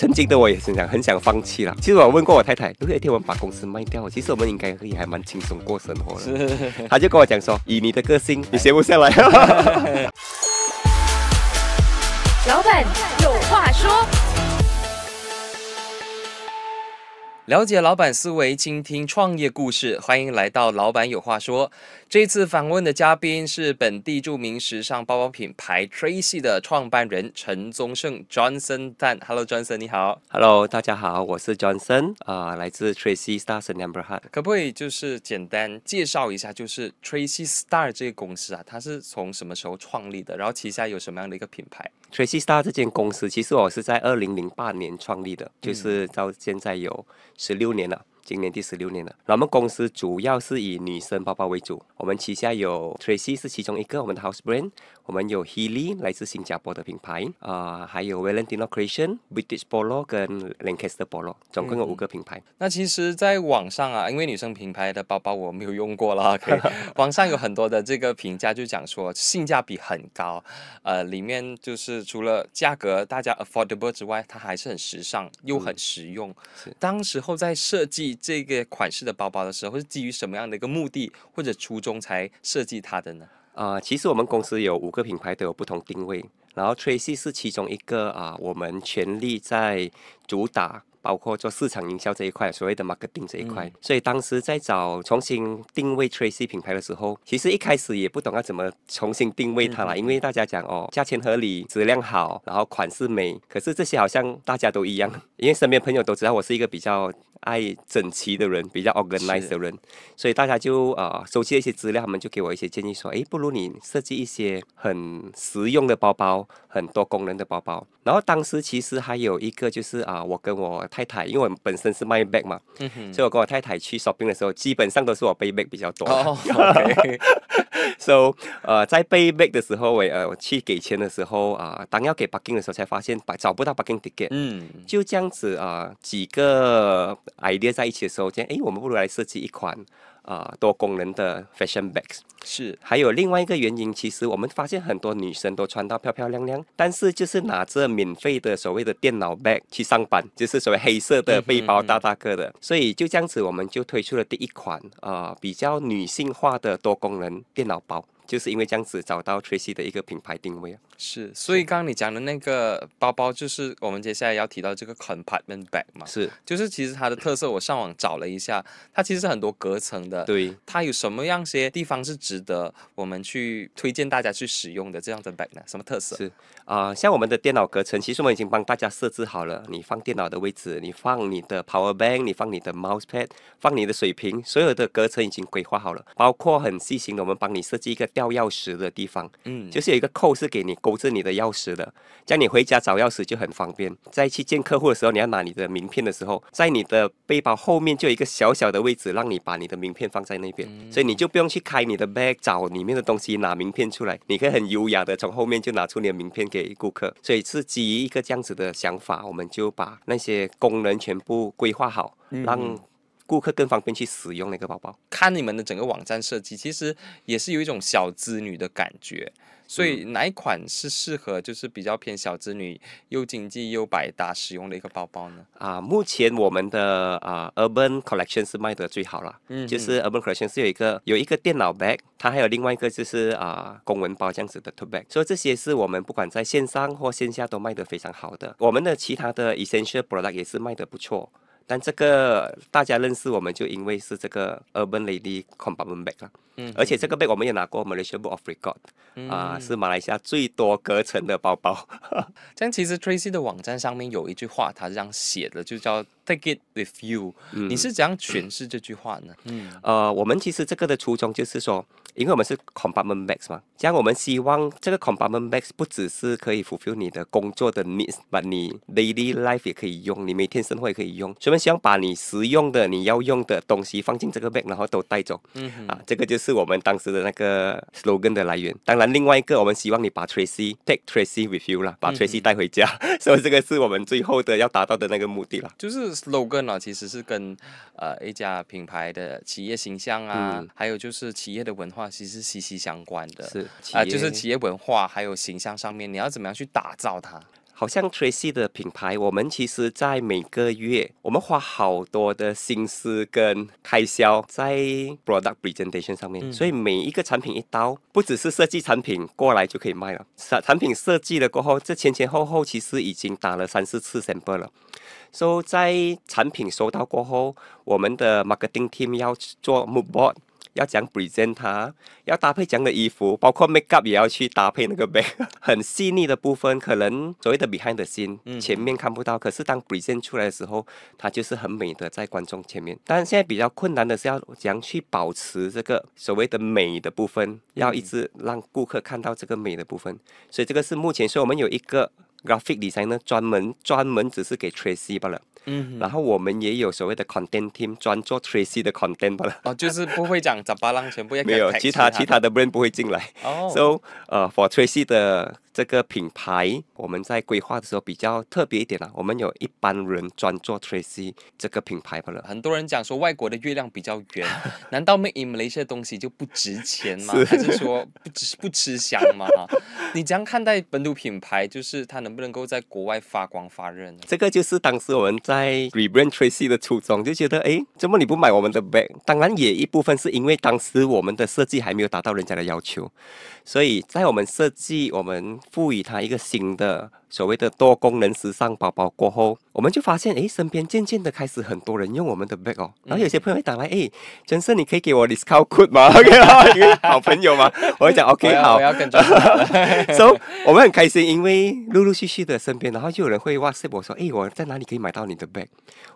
曾经的我也很想很想放弃了。其实我问过我太太，如果一天我们把公司卖掉，其实我们应该可以还蛮轻松过生活。是。他就跟我讲说，以你的个性，你闲不下来。老板有话说。了解老板思维，倾听创业故事，欢迎来到《老板有话说》。这次访问的嘉宾是本地著名时尚包包品牌 Tracy 的创办人陈宗盛 Johnson。但 Hello Johnson，你好，Hello 大家好，我是 Johnson，啊，来自 Tracy Stars Number One。可不可以就是简单介绍一下，就是 Tracy Star 这个公司啊，它是从什么时候创立的？然后旗下有什么样的一个品牌？Tracy Star 这间公司其实我是在二零零八年创立的，就是到现在有十六年了。今年第十六年了。那我们公司主要是以女生包包为主，我们旗下有 t r a c y 是其中一个，我们的 House Brand。我们有 h e a l y 来自新加坡的品牌，呃，还有 Valentino Creation、British Polo 跟 Lancaster Polo，总共有五个品牌。那其实在网上啊，因为女生品牌的包包我没有用过了，网上有很多的这个评价就讲说性价比很高，呃，里面就是除了价格大家 affordable 之外，它还是很时尚又很实用。当时候在设计这个款式的包包的时候，是基于什么样的一个目的或者初衷才设计它的呢？啊，其实我们公司有五个品牌都有不同定位，然后 t r a c y 是其中一个啊，我们全力在主打，包括做市场营销这一块，所谓的 marketing 这一块。所以当时在找重新定位 t r a c y 品牌的时候，其实一开始也不懂要怎么重新定位它了，因为大家讲哦，价钱合理，质量好，然后款式美，可是这些好像大家都一样，因为身边朋友都知道我是一个比较。爱整齐的人，比较 organized 的人，所以大家就啊收集一些资料，他们就给我一些建议，说，哎，不如你设计一些很实用的包包，很多功能的包包。然后当时其实还有一个就是啊，我跟我太太，因为我本身是卖 bag 嘛，嗯所以我跟我太太去 shopping 的时候，基本上都是我背 bag 比较多。So，呃，在背 a a 的时候，我呃，去给钱的时候啊，当要给 p a r k i n g 的时候，才发现把找不到 p a r k i n g ticket。嗯，就这样子啊，几个 idea 在一起的时候，讲，哎，我们不如来设计一款。啊，多功能的 fashion bags 是，还有另外一个原因，其实我们发现很多女生都穿到漂漂亮亮，但是就是拿着免费的所谓的电脑 bag 去上班，就是所谓黑色的背包，大大个的，所以就这样子，我们就推出了第一款啊，比较女性化的多功能电脑包。就是因为这样子找到 Tracy 的一个品牌定位啊。是，所以刚刚你讲的那个包包，就是我们接下来要提到这个 compartment bag 嘛。是，就是其实它的特色，我上网找了一下，它其实很多隔层的。对。它有什么样些地方是值得我们去推荐大家去使用的这样的 bag 呢？什么特色？是，啊，像我们的电脑隔层，其实我们已经帮大家设置好了。你放电脑的位置，你放你的 power bank，你放你的 mouse pad，放你的水瓶，所有的隔层已经规划好了。包括很细心的，我们帮你设计一个。掉钥匙的地方，嗯，就是有一个扣是给你勾着你的钥匙的，这样你回家找钥匙就很方便。在去见客户的时候，你要拿你的名片的时候，在你的背包后面就有一个小小的位置，让你把你的名片放在那边，所以你就不用去开你的 bag 找里面的东西拿名片出来，你可以很优雅的从后面就拿出你的名片给顾客。所以是基于一个这样子的想法，我们就把那些功能全部规划好，让。顾客更方便去使用那个包包。看你们的整个网站设计，其实也是有一种小资女的感觉。所以哪一款是适合，就是比较偏小资女，又经济又百搭、使用的一个包包呢？啊，目前我们的啊 Urban Collection 是卖的最好了。嗯。就是 Urban Collection 是有一个有一个电脑 bag，它还有另外一个就是啊公文包这样子的 t o bag。所以这些是我们不管在线上或线下都卖的非常好的。我们的其他的 Essential Product 也是卖的不错。但这个大家认识我们，就因为是这个 Urban Lady c o m v a r t i b a e 包嗯。而且这个 bag 我们也拿过 Malaysian Book of Record，啊，是马来西亚最多隔层的包包。这样其实 Tracy 的网站上面有一句话，他是这样写的，就叫 Take it with you。嗯。你是怎样诠释这句话呢？嗯。呃，我们其实这个的初衷就是说。因为我们是 compartment bags 嘛，样我们希望这个 compartment bags 不只是可以 fulfill 你的工作的 needs，把你 daily life 也可以用，你每天生活也可以用，所以我们希望把你实用的、你要用的东西放进这个 bag，然后都带走。嗯啊，这个就是我们当时的那个 slogan 的来源。当然，另外一个我们希望你把 Tracy take Tracy with you 啦，把 Tracy 带回家，所以这个是我们最后的要达到的那个目的了。就是 slogan 啊，其实是跟呃一家品牌的企业形象啊，还有就是企业的文化。其实息息相关的，是啊，就是企业文化还有形象上面，你要怎么样去打造它？好像 Tracy 的品牌，我们其实，在每个月我们花好多的心思跟开销在 product presentation 上面，所以每一个产品一刀，不只是设计产品过来就可以卖了，产产品设计了过后，这前前后后其实已经打了三四次 sample 了。以在产品收到过后，我们的 marketing team 要做 moveboard。要讲 present 它，要搭配样的衣服，包括 makeup 也要去搭配那个美，很细腻的部分，可能所谓的 behind 的心，前面看不到，可是当 present 出来的时候，它就是很美的在观众前面。但是现在比较困难的是要怎样去保持这个所谓的美的部分，要一直让顾客看到这个美的部分，所以这个是目前，所以我们有一个。Graphic Design 呢，专门专门只是给 t r a c y 罢了。嗯，然后我们也有所谓的 Content Team，专做 t r a c y 的 Content 罢了。哦，就是不会讲杂八浪，全部要没有，其他其他的 brand 不会进来。哦，So 呃，For t r a c y 的。这个品牌我们在规划的时候比较特别一点啊，我们有一般人专做 Tracy 这个品牌了。很多人讲说外国的月亮比较圆，难道没 Malaysia 的东西就不值钱吗？还是说不吃不吃香吗？你这样看待本土品牌，就是它能不能够在国外发光发热呢？这个就是当时我们在 rebrand Tracy 的初衷，就觉得哎，怎么你不买我们的 bag？当然也一部分是因为当时我们的设计还没有达到人家的要求，所以在我们设计我们。赋予它一个新的所谓的多功能时尚包包过后，我们就发现，哎，身边渐渐的开始很多人用我们的 bag 哦，然后有些朋友会打来，哎陈 a 你可以给我 discount 吗？OK，好朋友吗？我会讲 OK，好。我要跟着。So，我们很开心，因为陆陆续续的身边，然后就有人会 WhatsApp 我说，哎，我在哪里可以买到你的 bag？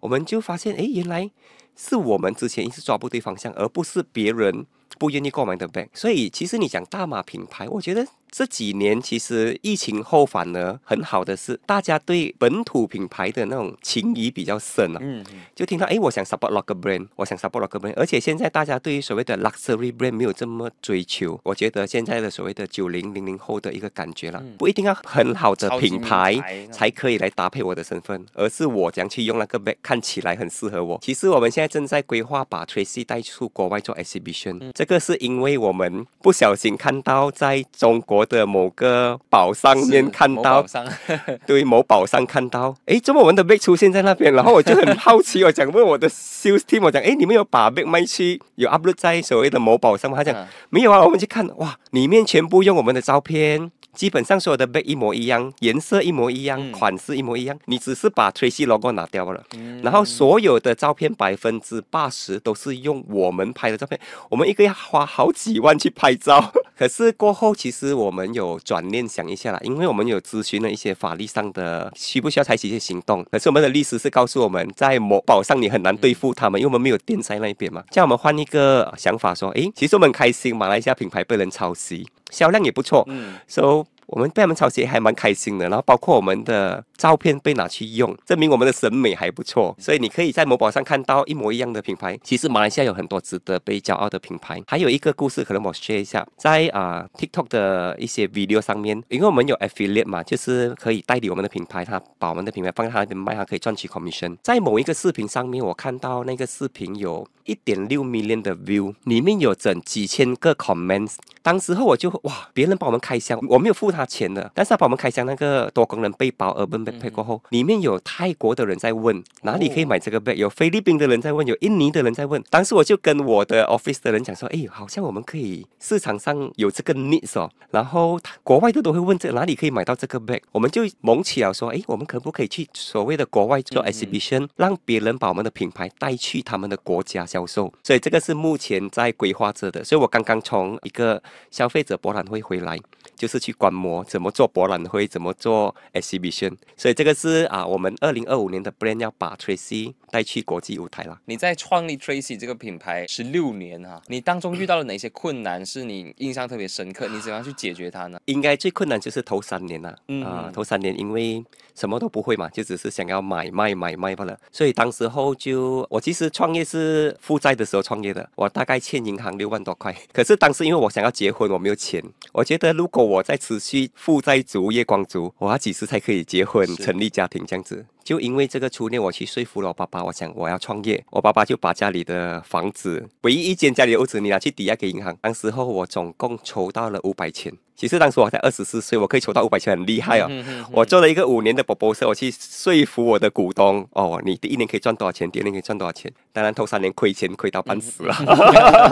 我们就发现，哎，原来是我们之前一直抓不对方向，而不是别人不愿意购买的 bag。所以，其实你讲大码品牌，我觉得。这几年其实疫情后反而很好的是，大家对本土品牌的那种情谊比较深啊。嗯，就听到哎，我想 support local brand，我想 support local brand。而且现在大家对于所谓的 luxury brand 没有这么追求。我觉得现在的所谓的九零零零后的一个感觉了，不一定要很好的品牌才可以来搭配我的身份，而是我将去用那个看起来很适合我。其实我们现在正在规划把 Tracy 带出国外做 exhibition，这个是因为我们不小心看到在中国。我的某个宝上面看到，对，某宝上看到，哎，怎么我们的 Big 出现在那边，然后我就很好奇，我讲问我的 s e s t e m 我讲，哎，你们有把 Big 卖去？有 Upload 在所谓的某宝上吗？他讲没有啊，我们去看，哇，里面全部用我们的照片。基本上所有的被一模一样，颜色一模一样，款式一模一样，你只是把 t r a c y logo 拿掉了，然后所有的照片百分之八十都是用我们拍的照片。我们一个月花好几万去拍照，可是过后其实我们有转念想一下啦，因为我们有咨询了一些法律上的，需不需要采取一些行动？可是我们的律师是告诉我们在某宝上你很难对付他们，因为我们没有店在那边嘛，叫我们换一个想法说，诶，其实我们开心，马来西亚品牌被人抄袭。销量也不错，嗯，所以我们被他们抄袭还蛮开心的。然后包括我们的。照片被拿去用，证明我们的审美还不错。所以你可以在某宝上看到一模一样的品牌。其实马来西亚有很多值得被骄傲的品牌。还有一个故事，可能我 share 一下，在啊 TikTok 的一些 video 上面，因为我们有 affiliate 嘛，就是可以代理我们的品牌，他把我们的品牌放在他那边卖，他可以赚取 commission。在某一个视频上面，我看到那个视频有一点六 million 的 view，里面有整几千个 comments。当时候我就哇，别人帮我们开箱，我没有付他钱的，但是他帮我们开箱那个多功能背包，呃 b n 配过后，里面有泰国的人在问哪里可以买这个背，有菲律宾的人在问，有印尼的人在问。当时我就跟我的 office 的人讲说，哎，好像我们可以市场上有这个 needs 哦，然后国外的都会问这哪里可以买到这个背，我们就萌起了说，哎，我们可不可以去所谓的国外做 exhibition，让别人把我们的品牌带去他们的国家销售？所以这个是目前在规划着的。所以我刚刚从一个消费者博览会回来，就是去观摩怎么做博览会，怎么做 exhibition。所以这个是啊，我们二零二五年的 brand 要把 Tracy 带去国际舞台了。你在创立 Tracy 这个品牌十六年哈，你当中遇到了哪些困难是你印象特别深刻？你怎样去解决它呢？应该最困难就是头三年了、啊，头三年因为什么都不会嘛，就只是想要买卖买卖罢了。所以当时候就我其实创业是负债的时候创业的，我大概欠银行六万多块。可是当时因为我想要结婚，我没有钱。我觉得如果我再持续负债族、月光族，我要几时才可以结婚？成立家庭这样子。就因为这个初恋，我去说服了我爸爸。我想我要创业，我爸爸就把家里的房子，唯一一间家里的屋子，你拿去抵押给银行。当时候我总共筹到了五百千。其实当时我才二十四岁，我可以筹到五百千，很厉害哦。我做了一个五年的宝宝车，我去说服我的股东哦，你第一年可以赚多少钱？第二年可以赚多少钱？当然头三年亏钱亏到半死了，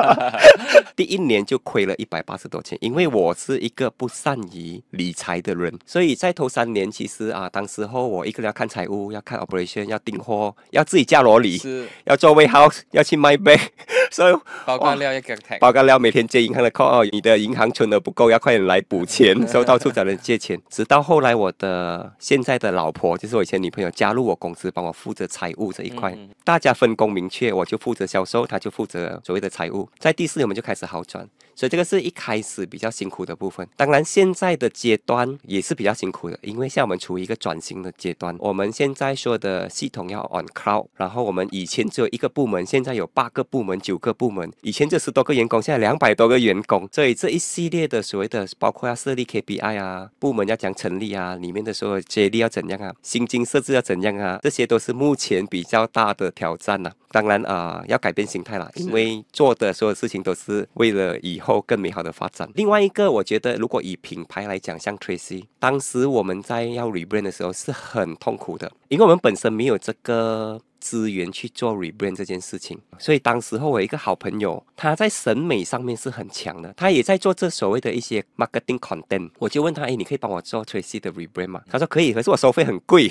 第一年就亏了一百八十多千，因为我是一个不善于理财的人，所以在头三年其实啊，当时候我一个人要看财务。要看 operation，要订货，要自己架罗里，要做 warehouse，要去卖杯，所以包括了要接听，包括了每天接银行的 call，你的银行存的不够，要快点来补钱，所 以到处找人借钱，直到后来我的现在的老婆，就是我以前女朋友，加入我公司，帮我负责财务这一块，大家分工明确，我就负责销售，她就负责所谓的财务，在第四年我们就开始好转。所以这个是一开始比较辛苦的部分，当然现在的阶段也是比较辛苦的，因为像我们处于一个转型的阶段，我们现在说的系统要 on cloud，然后我们以前只有一个部门，现在有八个部门、九个部门，以前就十多个员工，现在两百多个员工，所以这一系列的所谓的包括要设立 KPI 啊，部门要讲成立啊，里面的所有接力要怎样啊，薪金设置要怎样啊，这些都是目前比较大的挑战啊。当然啊，要改变心态啦，因为做的所有事情都是为了以后更美好的发展。另外一个，我觉得如果以品牌来讲，像 Tracy，当时我们在要 rebrand 的时候是很痛苦的，因为我们本身没有这个资源去做 rebrand 这件事情。所以当时候我一个好朋友，他在审美上面是很强的，他也在做这所谓的一些 marketing content。我就问他：“哎，你可以帮我做 Tracy 的 rebrand 吗？”他说：“可以，可是我收费很贵。”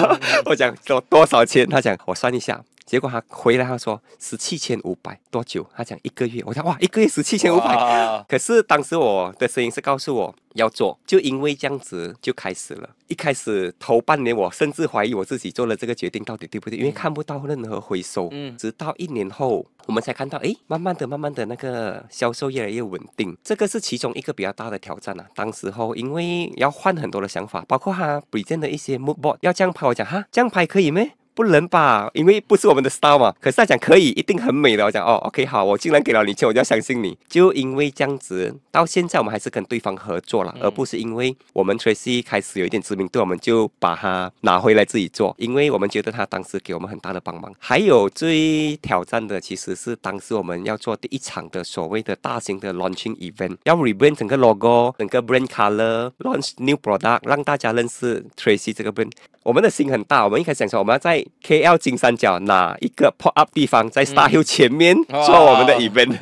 我讲多多少钱？他讲：“我算一下。”结果他回来，他说十七千五百，多久？他讲一个月。我讲哇，一个月十七千五百。可是当时我的声音是告诉我要做，就因为这样子就开始了。一开始头半年，我甚至怀疑我自己做了这个决定到底对不对，因为看不到任何回收。嗯，直到一年后，我们才看到，哎，慢慢的、慢慢的，那个销售越来越稳定。这个是其中一个比较大的挑战啊。当时候因为要换很多的想法，包括他推荐的一些 moodboard，要这样拍。我讲哈，这样拍可以咩？不能吧，因为不是我们的 style 嘛。可是他讲可以，一定很美的。我讲哦，OK，好，我既然给了你钱，我就要相信你。就因为这样子，到现在我们还是跟对方合作了，而不是因为我们 Tracy 开始有一点知名度，我们就把它拿回来自己做，因为我们觉得他当时给我们很大的帮忙。还有最挑战的其实是当时我们要做第一场的所谓的大型的 launching event，要 rebrand 整个 logo、整个 brand color，launch new product，让大家认识 Tracy 这个 brand。我们的心很大，我们一开始想说，我们要在 KL 金三角哪一个 pop up 地方，在 s t a r h l l 前面做我们的 event。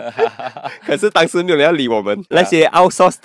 可是当时没有人要理我们，那些 outsourced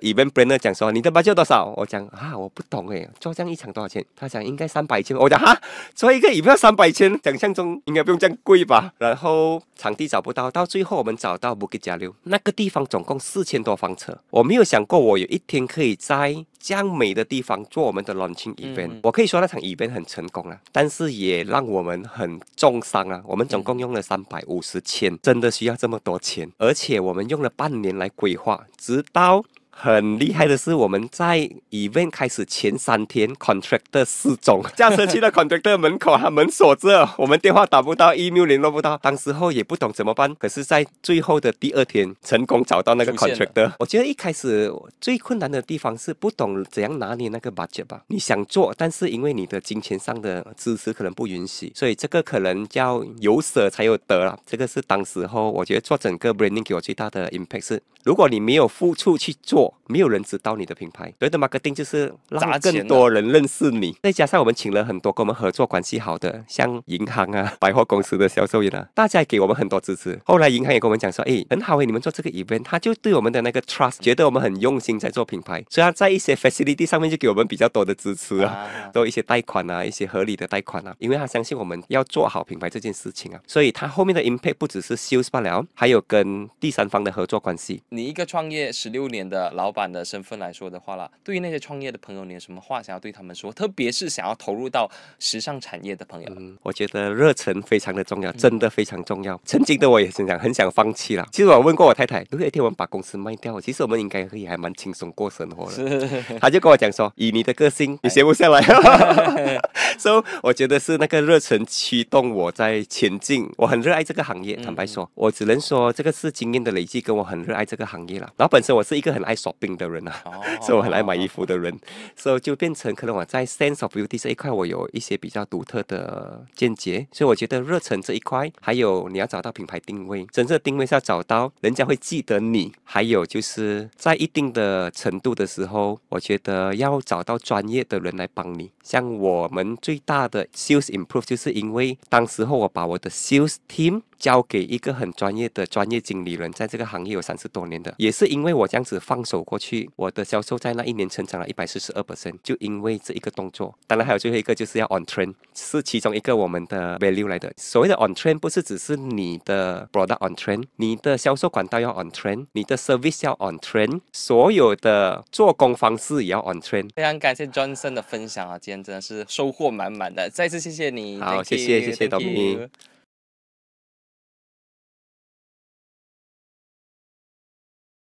event planner 讲说，你的 budget 多少？我讲啊，我不懂哎，做这样一场多少钱？他讲应该三百千，我讲哈，做一个 event 三百千，想象中应该不用这样贵吧？然后场地找不到，到最后我们找到 Bukit j a l 那个地方，总共四千多房车。我没有想过，我有一天可以在。样美的地方做我们的 e launchingevent。我可以说那场 event 很成功啊，但是也让我们很重伤啊。我们总共用了三百五十千，真的需要这么多钱，而且我们用了半年来规划，直到。很厉害的是，我们在 event 开始前三天，contractor 失踪，驾车去到 contractor 门口，他门锁着，我们电话打不到，email 联络不到，当时候也不懂怎么办。可是，在最后的第二天，成功找到那个 contractor。我觉得一开始最困难的地方是不懂怎样拿捏那个 budget 吧，你想做，但是因为你的金钱上的支持可能不允许，所以这个可能叫有舍才有得啊。这个是当时候我觉得做整个 branding 给我最大的 impact 是，如果你没有付出去做。没有人知道你的品牌，所以的 marketing 就是让更多人认识你。再加上我们请了很多跟我们合作关系好的，像银行啊、百货公司的销售员啊，大家给我们很多支持。后来银行也跟我们讲说，哎，很好，诶，你们做这个 event，他就对我们的那个 trust，觉得我们很用心在做品牌。所以他在一些 facility 上面就给我们比较多的支持啊，多一些贷款啊，一些合理的贷款啊，因为他相信我们要做好品牌这件事情啊。所以他后面的 impact 不只是 sales 了，还有跟第三方的合作关系。你一个创业十六年的。老板的身份来说的话啦，对于那些创业的朋友，你有什么话想要对他们说？特别是想要投入到时尚产业的朋友，嗯，我觉得热忱非常的重要，真的非常重要。曾经的我也经想很想放弃了。其实我问过我太太，如果一天我们把公司卖掉，其实我们应该可以还蛮轻松过生活的。他 她就跟我讲说，以你的个性，你闲不下来。所 以我觉得是那个热忱驱动我在前进。我很热爱这个行业，坦白说，我只能说这个是经验的累积，跟我很热爱这个行业了。然后本身我是一个很爱。shopping 的人啊，所以我很爱买衣服的人，所以就变成可能我在 sense of beauty 这一块，我有一些比较独特的见解。所以我觉得热忱这一块，还有你要找到品牌定位，真正的定位是要找到人家会记得你。还有就是在一定的程度的时候，我觉得要找到专业的人来帮你。像我们最大的 s a l e s improve，就是因为当时候我把我的 s a l e s team。交给一个很专业的专业经理人，在这个行业有三十多年的，也是因为我这样子放手过去，我的销售在那一年成长了一百四十二百分，就因为这一个动作。当然还有最后一个就是要 on trend，是其中一个我们的 value 来的。所谓的 on trend 不是只是你的 product on trend，你的销售管道要 on trend，你的 service 要 on trend，所有的做工方式也要 on trend。非常感谢 Johnson 的分享啊，今天真的是收获满满的，再次谢谢你。好，谢谢谢谢董明。